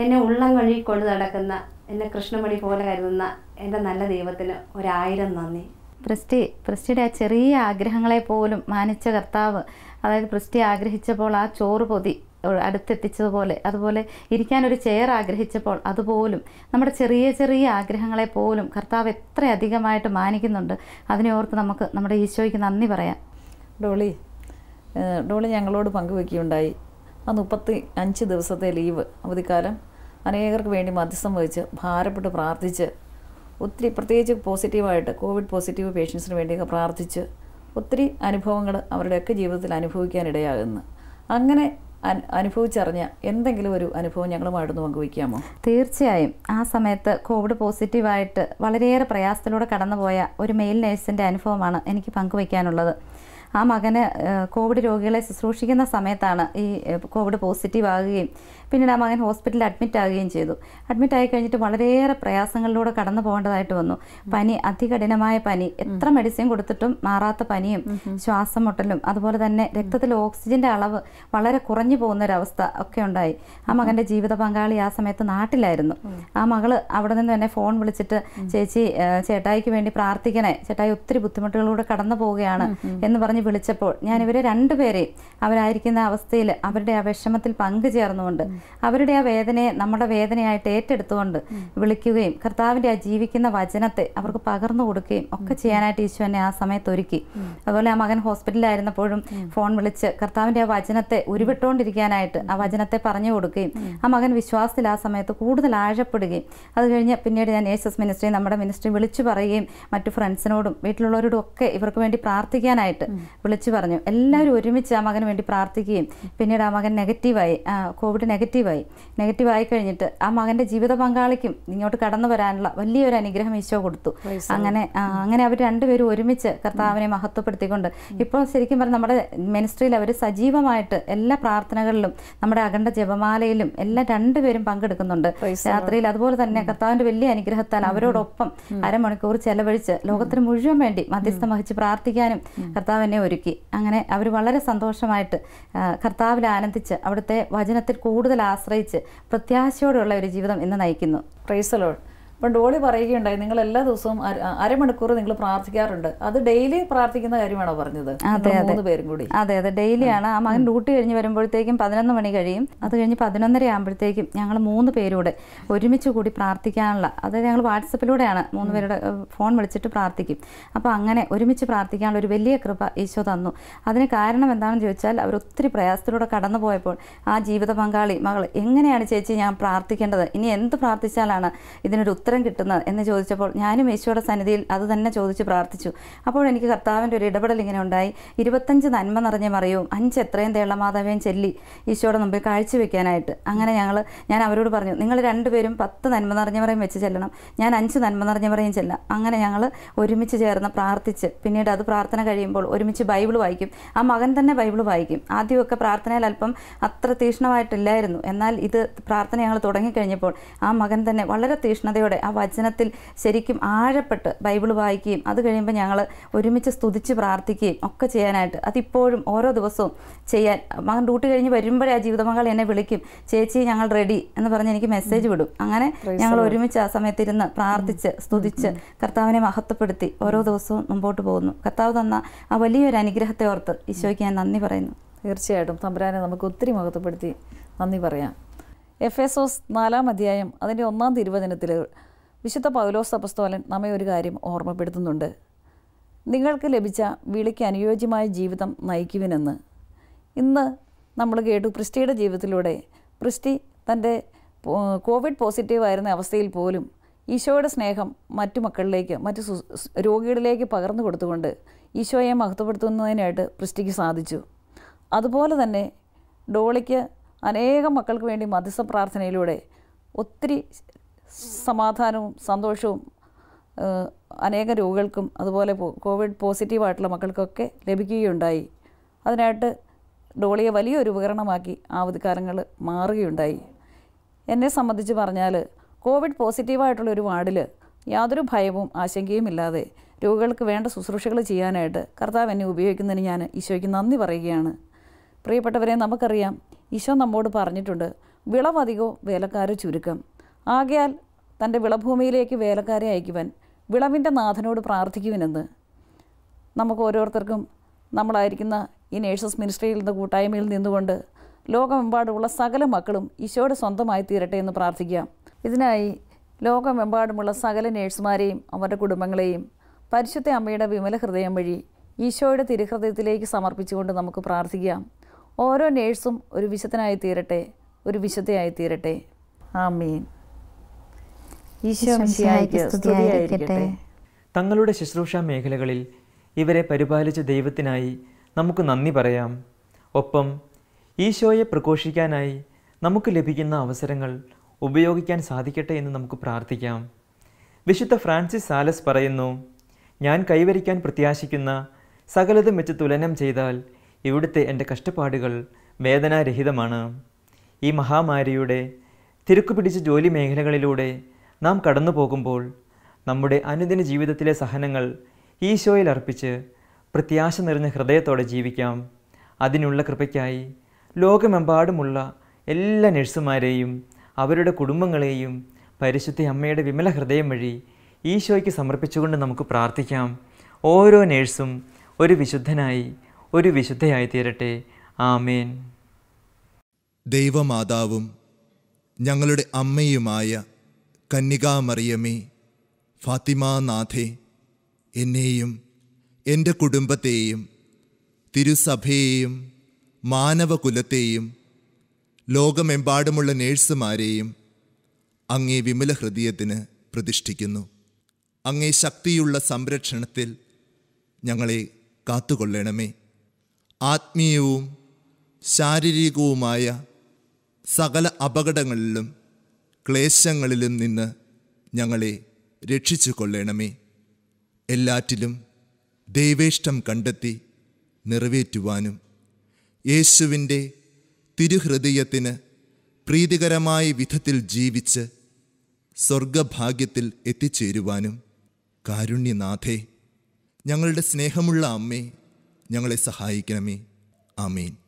S3: എന്നെ ഉള്ളം കഴി കൊണ്ടു നടക്കുന്ന എന്നെ കൃഷ്ണമണി പോലെ കരുതുന്ന എൻ്റെ നല്ല ദൈവത്തിന് ഒരായിരം നന്ദി
S4: പ്രസ്റ്റി പ്രസ്റ്റിയുടെ ആ ചെറിയ ആഗ്രഹങ്ങളെ പോലും മാനിച്ച കർത്താവ് അതായത് പ്രസ്റ്റി ആഗ്രഹിച്ചപ്പോൾ ആ ചോറ് പൊതി അടുത്തെത്തിച്ചതുപോലെ അതുപോലെ ഇരിക്കാനൊരു ചെയർ ആഗ്രഹിച്ചപ്പോൾ അതുപോലും നമ്മുടെ ചെറിയ ചെറിയ ആഗ്രഹങ്ങളെ പോലും കർത്താവ് എത്ര അധികമായിട്ട് മാനിക്കുന്നുണ്ട് അതിനെ ഓർത്ത് നമുക്ക് നമ്മുടെ ഈശോയ്ക്ക് നന്ദി പറയാം ഡോളി
S2: ഡോളി ഞങ്ങളോട് പങ്കുവെക്കുകയുണ്ടായി ആ മുപ്പത്തി അഞ്ച് ദിവസത്തെ ലീവ് അവധിക്കാലം അനേകർക്ക് വേണ്ടി മധ്യസ്ഥം വഹിച്ച് ഭാരപ്പെട്ട് പ്രാർത്ഥിച്ച് ഒത്തിരി പ്രത്യേകിച്ച് പോസിറ്റീവായിട്ട് കോവിഡ് പോസിറ്റീവ് പേഷ്യൻസിന് വേണ്ടിയൊക്കെ പ്രാർത്ഥിച്ച് ഒത്തിരി അനുഭവങ്ങൾ അവരുടെയൊക്കെ ജീവിതത്തിൽ അനുഭവിക്കാനിടയാകുന്ന അങ്ങനെ അനുഭവിച്ചറിഞ്ഞ എന്തെങ്കിലും ഒരു അനുഭവം ഞങ്ങളുമായിട്ടൊന്ന് പങ്കുവയ്ക്കാമോ
S4: തീർച്ചയായും ആ സമയത്ത് കോവിഡ് പോസിറ്റീവായിട്ട് വളരെയേറെ പ്രയാസത്തിലൂടെ കടന്നുപോയ ഒരു മെയിൽ നേഴ്സിൻ്റെ അനുഭവമാണ് എനിക്ക് പങ്കുവയ്ക്കാനുള്ളത് ആ മകന് കോവിഡ് രോഗികളെ ശുശ്രൂഷിക്കുന്ന സമയത്താണ് ഈ കോവിഡ് പോസിറ്റീവ് ആകുകയും പിന്നീട് ആ മകൻ ഹോസ്പിറ്റലിൽ അഡ്മിറ്റ് ആകുകയും ചെയ്തു അഡ്മിറ്റ് ആയി കഴിഞ്ഞിട്ട് വളരെയേറെ പ്രയാസങ്ങളിലൂടെ കടന്നു പോകേണ്ടതായിട്ട് വന്നു പനി അതികഠിനമായ പനി എത്ര മെഡിസിൻ കൊടുത്തിട്ടും മാറാത്ത പനിയും ശ്വാസം മുട്ടലും അതുപോലെ തന്നെ രക്തത്തിൽ ഓക്സിജന്റെ അളവ് വളരെ കുറഞ്ഞു പോകുന്ന ഒരവസ്ഥ ഒക്കെ ഉണ്ടായി ആ മകന്റെ ജീവിത പങ്കാളി ആ സമയത്ത് നാട്ടിലായിരുന്നു ആ മകള് അവിടെ നിന്ന് തന്നെ ഫോൺ വിളിച്ചിട്ട് ചേച്ചി ചേട്ടായിക്ക് വേണ്ടി പ്രാർത്ഥിക്കണേ ചേട്ടായി ഒത്തിരി ബുദ്ധിമുട്ടുകളിലൂടെ കടന്നു പോവുകയാണ് എന്ന് പറഞ്ഞ് വിളിച്ചപ്പോൾ ഞാൻ ഇവരെ രണ്ടുപേരെയും അവരായിരിക്കുന്ന അവസ്ഥയിൽ അവരുടെ ആ വിഷമത്തിൽ പങ്കുചേർന്നുകൊണ്ട് അവരുടെ ആ വേദനയെ നമ്മുടെ വേദനയായിട്ട് ഏറ്റെടുത്തുകൊണ്ട് വിളിക്കുകയും കർത്താവിൻ്റെ ആ ജീവിക്കുന്ന വചനത്തെ അവർക്ക് പകർന്നു കൊടുക്കുകയും ഒക്കെ ചെയ്യാനായിട്ട് ഈശോ എന്നെ ആ സമയത്ത് ഒരുക്കി അതുപോലെ ആ മകൻ ഹോസ്പിറ്റലിലായിരുന്നപ്പോഴും ഫോൺ വിളിച്ച് കർത്താവിൻ്റെ ആ വചനത്തെ ഉരുവിട്ടുകൊണ്ടിരിക്കാനായിട്ട് ആ വചനത്തെ പറഞ്ഞു കൊടുക്കുകയും ആ മകൻ വിശ്വാസത്തിൽ ആ സമയത്ത് കൂടുതൽ ആഴപ്പെടുകയും അത് കഴിഞ്ഞ് പിന്നീട് ഞാൻ യേശസ് മിനിസ്ട്രി നമ്മുടെ മിനിസ്ട്രി വിളിച്ചു പറയുകയും മറ്റു ഫ്രണ്ട്സിനോടും വീട്ടിലുള്ളവരോടും ഒക്കെ ഇവർക്ക് വേണ്ടി പ്രാർത്ഥിക്കാനായിട്ട് വിളിച്ചു പറഞ്ഞു എല്ലാവരും ഒരുമിച്ച് ആ മകന് വേണ്ടി പ്രാർത്ഥിക്കുകയും പിന്നീട് ആ മകൻ നെഗറ്റീവായി കോവിഡ് നെഗറ്റീവ് നെഗറ്റീവായി നെഗറ്റീവായി കഴിഞ്ഞിട്ട് ആ മകന്റെ ജീവിത പങ്കാളിക്കും ഇങ്ങോട്ട് കടന്നു വരാനുള്ള വലിയൊരു അനുഗ്രഹം ഈശോ കൊടുത്തു അങ്ങനെ അങ്ങനെ അവർ രണ്ടുപേരും ഒരുമിച്ച് കർത്താവിനെ മഹത്വപ്പെടുത്തിക്കൊണ്ട് ഇപ്പോൾ ശരിക്കും പറഞ്ഞാൽ നമ്മുടെ മിനിസ്ട്രിയിൽ അവർ സജീവമായിട്ട് എല്ലാ പ്രാർത്ഥനകളിലും നമ്മുടെ അഖണ്ഡ ജപമാലയിലും എല്ലാം രണ്ടുപേരും പങ്കെടുക്കുന്നുണ്ട് രാത്രിയിൽ അതുപോലെ തന്നെ കർത്താവിന്റെ വലിയ അനുഗ്രഹത്താൽ അവരോടൊപ്പം അരമണിക്കൂർ ചെലവഴിച്ച് ലോകത്തിന് മുഴുവൻ വേണ്ടി മധ്യസ്ഥം വഹിച്ച് പ്രാർത്ഥിക്കാനും കർത്താവ് എന്നെ ഒരുക്കി അങ്ങനെ അവർ വളരെ സന്തോഷമായിട്ട് കർത്താവിൽ ആനന്ദിച്ച് അവിടുത്തെ വചനത്തിൽ കൂടുതൽ ആശ്രയിച്ച് പ്രത്യാശയോടെയുള്ള ഒരു ജീവിതം ഇന്ന് നയിക്കുന്നു പ്രൈസലോഡ് അപ്പം ഡോളി പറയുകയുണ്ടായി നിങ്ങൾ എല്ലാ ദിവസവും
S2: അരമണിക്കൂർ നിങ്ങൾ പ്രാർത്ഥിക്കാറുണ്ട് അത് ഡെയിലി പ്രാർത്ഥിക്കുന്ന കാര്യമാണോ പറഞ്ഞത് അതെ മൂന്ന് പേരും കൂടി
S4: അതെ അതെ ഡെയിലിയാണ് ആ മകൻ ഡ്യൂട്ടി കഴിഞ്ഞ് വരുമ്പോഴത്തേക്കും പതിനൊന്ന് മണി കഴിയും അത് കഴിഞ്ഞ് പതിനൊന്നര ആകുമ്പോഴത്തേക്കും ഞങ്ങൾ മൂന്ന് പേരൂടെ ഒരുമിച്ച് കൂടി പ്രാർത്ഥിക്കാനുള്ള അതായത് ഞങ്ങൾ വാട്സപ്പിലൂടെയാണ് മൂന്ന് പേരുടെ ഫോൺ വിളിച്ചിട്ട് പ്രാർത്ഥിക്കും അപ്പോൾ അങ്ങനെ ഒരുമിച്ച് പ്രാർത്ഥിക്കാനുള്ള ഒരു വലിയ കൃപ ഈശോ തന്നു അതിന് കാരണം എന്താണെന്ന് ചോദിച്ചാൽ അവർ ഒത്തിരി പ്രയാസത്തിലൂടെ കടന്നു പോയപ്പോൾ ആ ജീവിത പങ്കാളി മകൾ എങ്ങനെയാണ് ചേച്ചി ഞാൻ പ്രാർത്ഥിക്കേണ്ടത് ഇനി എന്ത് പ്രാർത്ഥിച്ചാലാണ് ഇതിനൊരു ഉത്തരം ഉത്തരം കിട്ടുന്നത് എന്ന് ചോദിച്ചപ്പോൾ ഞാനും യേശുവിടെ സന്നിധിയിൽ അത് തന്നെ ചോദിച്ച് പ്രാർത്ഥിച്ചു അപ്പോൾ എനിക്ക് കർത്താവിൻ്റെ ഒരു ഇടപെടൽ ഇങ്ങനെ ഉണ്ടായി ഇരുപത്തഞ്ച് നന്മ നിറഞ്ഞ മറിയവും അഞ്ച് എത്രയും തേളമാതാവേയും ചെല്ലി ഈശോയുടെ മുമ്പിൽ കാഴ്ചവെക്കാനായിട്ട് അങ്ങനെ ഞങ്ങൾ ഞാൻ അവരോട് പറഞ്ഞു നിങ്ങൾ രണ്ടുപേരും പത്ത് നന്മ നിറഞ്ഞവരെയും വെച്ച് ചെല്ലണം ഞാൻ അഞ്ച് നന്മ നിറഞ്ഞവരെയും ചെല്ലാം അങ്ങനെ ഞങ്ങൾ ഒരുമിച്ച് ചേർന്ന് പ്രാർത്ഥിച്ച് പിന്നീട് അത് പ്രാർത്ഥന കഴിയുമ്പോൾ ഒരുമിച്ച് ബൈബിൾ വായിക്കും ആ മകൻ തന്നെ ബൈബിൾ വായിക്കും ആദ്യമൊക്കെ പ്രാർത്ഥനയിൽ അല്പം അത്ര തീഷ്ണമായിട്ടില്ലായിരുന്നു എന്നാൽ ഇത് പ്രാർത്ഥന ഞങ്ങൾ തുടങ്ങിക്കഴിഞ്ഞപ്പോൾ ആ മകൻ തന്നെ വളരെ തീഷ്ണതയോടെ ആ വചനത്തിൽ ശരിക്കും ആഴപ്പെട്ട് ബൈബിൾ വായിക്കുകയും അത് കഴിയുമ്പോൾ ഞങ്ങൾ ഒരുമിച്ച് സ്തുതിച്ച് പ്രാർത്ഥിക്കുകയും ഒക്കെ ചെയ്യാനായിട്ട് അതിപ്പോഴും ഓരോ ദിവസവും ചെയ്യാൻ മകൻ ഡ്യൂട്ടി കഴിഞ്ഞ് വരുമ്പോഴേ ആ ജീവിതമകൾ എന്നെ വിളിക്കും ചേച്ചി ഞങ്ങൾ റെഡി എന്ന് പറഞ്ഞ് എനിക്ക് മെസ്സേജ് വിടും അങ്ങനെ ഞങ്ങൾ ഒരുമിച്ച് ആ സമയത്തിരുന്ന് പ്രാർത്ഥിച്ച് സ്തുതിച്ച് കർത്താവിനെ മഹത്വപ്പെടുത്തി ഓരോ ദിവസവും മുമ്പോട്ട് പോകുന്നു കർത്താവ് തന്ന ആ വലിയൊരു അനുഗ്രഹത്തെ ഓർത്ത് ഈശോയ്ക്ക് ഞാൻ നന്ദി പറയുന്നു തീർച്ചയായിട്ടും തമ്പുരാനെ നമുക്ക് ഒത്തിരി മഹത്വപ്പെടുത്തി നന്ദി പറയാം എഫ് എസ് ഒസ്
S2: നാലാം അധ്യായം അതിൻ്റെ ഒന്നാം തിരുവചനത്തിൽ വിശുദ്ധ പൗലോസ് അപസ്തോലൻ നമ്മെ ഒരു കാര്യം ഓർമ്മപ്പെടുത്തുന്നുണ്ട് നിങ്ങൾക്ക് ലഭിച്ച വിളിക്ക് അനുയോജ്യമായ ജീവിതം നയിക്കുവിനെന്ന് ഇന്ന് നമ്മൾ കേട്ടു ക്രിസ്റ്റിയുടെ ജീവിതത്തിലൂടെ ക്രിസ്റ്റി തൻ്റെ കോവിഡ് പോസിറ്റീവ് ആയിരുന്ന അവസ്ഥയിൽ പോലും ഈശോയുടെ സ്നേഹം മറ്റു മക്കളിലേക്ക് മറ്റു രോഗികളിലേക്ക് പകർന്നു കൊടുത്തുകൊണ്ട് ഈശോയെ മഹത്വപ്പെടുത്തുന്നതിനായിട്ട് ക്രിസ്റ്റിക്ക് സാധിച്ചു അതുപോലെ തന്നെ ഡോളിക്ക് അനേകം മക്കൾക്ക് വേണ്ടി മധ്യസ്ഥ പ്രാർത്ഥനയിലൂടെ ഒത്തിരി സമാധാനവും സന്തോഷവും അനേക രോഗികൾക്കും അതുപോലെ കോവിഡ് പോസിറ്റീവായിട്ടുള്ള മക്കൾക്കൊക്കെ ലഭിക്കുകയുണ്ടായി അതിനായിട്ട് ഡോളിയെ വലിയൊരു ഉപകരണമാക്കി അവധിക്കാലങ്ങൾ മാറുകയുണ്ടായി എന്നെ സംബന്ധിച്ച് പറഞ്ഞാൽ കോവിഡ് പോസിറ്റീവായിട്ടുള്ള ഒരു വാർഡിൽ യാതൊരു ഭയവും ആശങ്കയും ഇല്ലാതെ രോഗികൾക്ക് വേണ്ട ശുശ്രൂഷകൾ ചെയ്യാനായിട്ട് കർത്താവ് എന്നെ ഉപയോഗിക്കുന്നതിന് ഞാൻ ഈശോയ്ക്ക് നന്ദി പറയുകയാണ് പ്രിയപ്പെട്ടവരെ നമുക്കറിയാം ഈശോ നമ്മോട് പറഞ്ഞിട്ടുണ്ട് വിളവധികോ വേലക്കാരോ ചുരുക്കം ആകയാൽ തൻ്റെ വിളഭൂമിയിലേക്ക് വേലക്കാരെ അയക്കുവാൻ വിളവിൻ്റെ നാഥനോട് പ്രാർത്ഥിക്കുവിനെന്ന് നമുക്ക് ഓരോരുത്തർക്കും നമ്മളായിരിക്കുന്ന ഈ നേഴ്സസ് മിനിസ്ട്രിയിൽ നിന്ന് കൂട്ടായ്മയിൽ നിന്നുകൊണ്ട് ലോകമെമ്പാടുമുള്ള സകല മക്കളും ഈശോയുടെ സ്വന്തമായി തീരട്ടെ എന്ന് പ്രാർത്ഥിക്കാം ഇതിനായി ലോകമെമ്പാടുമുള്ള സകല നേഴ്സുമാരെയും അവരുടെ കുടുംബങ്ങളെയും പരിശുദ്ധ അമ്മയുടെ വിമല ഹൃദയം വഴി ഈശോയുടെ തിരുഹൃദയത്തിലേക്ക് സമർപ്പിച്ചുകൊണ്ട് നമുക്ക് പ്രാർത്ഥിക്കാം ഓരോ നേഴ്സും ഒരു വിശുദ്ധനായി തീരട്ടെ ഒരു വിശുദ്ധയായി തീരട്ടെ ആമീൻ
S1: തങ്ങളുടെ ശുശ്രൂഷ മേഖലകളിൽ ഇവരെ പരിപാലിച്ച ദൈവത്തിനായി നമുക്ക് നന്ദി പറയാം ഒപ്പം ഈശോയെ പ്രഘോഷിക്കാനായി നമുക്ക് ലഭിക്കുന്ന അവസരങ്ങൾ ഉപയോഗിക്കാൻ സാധിക്കട്ടെ എന്ന് നമുക്ക് പ്രാർത്ഥിക്കാം വിശുദ്ധ ഫ്രാൻസിസ് സാലസ് പറയുന്നു ഞാൻ കൈവരിക്കാൻ പ്രത്യാശിക്കുന്ന സകലതും വെച്ച് തുലനം ചെയ്താൽ ഇവിടുത്തെ എൻ്റെ കഷ്ടപ്പാടുകൾ വേദനാരഹിതമാണ് ഈ മഹാമാരിയുടെ തിരക്കുപിടിച്ച ജോലി മേഖലകളിലൂടെ നാം കടന്നു പോകുമ്പോൾ നമ്മുടെ അനുദിന ജീവിതത്തിലെ സഹനങ്ങൾ ഈശോയിൽ അർപ്പിച്ച് പ്രത്യാശ നിറഞ്ഞ ഹൃദയത്തോടെ ജീവിക്കാം അതിനുള്ള കൃപയ്ക്കായി ലോകമെമ്പാടുമുള്ള എല്ലാ നഴ്സുമാരെയും അവരുടെ കുടുംബങ്ങളെയും പരിശുദ്ധി അമ്മയുടെ വിമല ഹൃദയം വഴി ഈശോയ്ക്ക് സമർപ്പിച്ചുകൊണ്ട് നമുക്ക് പ്രാർത്ഥിക്കാം ഓരോ നേഴ്സും ഒരു വിശുദ്ധനായി ഒരു വിശുദ്ധയായി തീരട്ടെ
S5: ആമേൻ ദൈവമാതാവും ഞങ്ങളുടെ അമ്മയുമായ കന്യകാമറിയമേ ഫാത്തിമാനാഥേ എന്നെയും എൻ്റെ കുടുംബത്തെയും തിരുസഭയെയും മാനവകുലത്തെയും ലോകമെമ്പാടുമുള്ള നേഴ്സുമാരെയും അങ്ങേ വിമല ഹൃദയത്തിന് പ്രതിഷ്ഠിക്കുന്നു അങ്ങേ ശക്തിയുള്ള സംരക്ഷണത്തിൽ ഞങ്ങളെ കാത്തുകൊള്ളണമേ ആത്മീയവും ശാരീരികവുമായ സകല അപകടങ്ങളിലും ക്ലേശങ്ങളിലും നിന്ന് ഞങ്ങളെ രക്ഷിച്ചു കൊള്ളണമേ എല്ലാറ്റിലും ദൈവേഷ്ടം കണ്ടെത്തി നിറവേറ്റുവാനും യേശുവിൻ്റെ തിരുഹൃദയത്തിന് പ്രീതികരമായ വിധത്തിൽ ജീവിച്ച് സ്വർഗഭാഗ്യത്തിൽ എത്തിച്ചേരുവാനും കാരുണ്യനാഥേ ഞങ്ങളുടെ സ്നേഹമുള്ള അമ്മേ ഞങ്ങളെ സഹായിക്കണമേ അമീൻ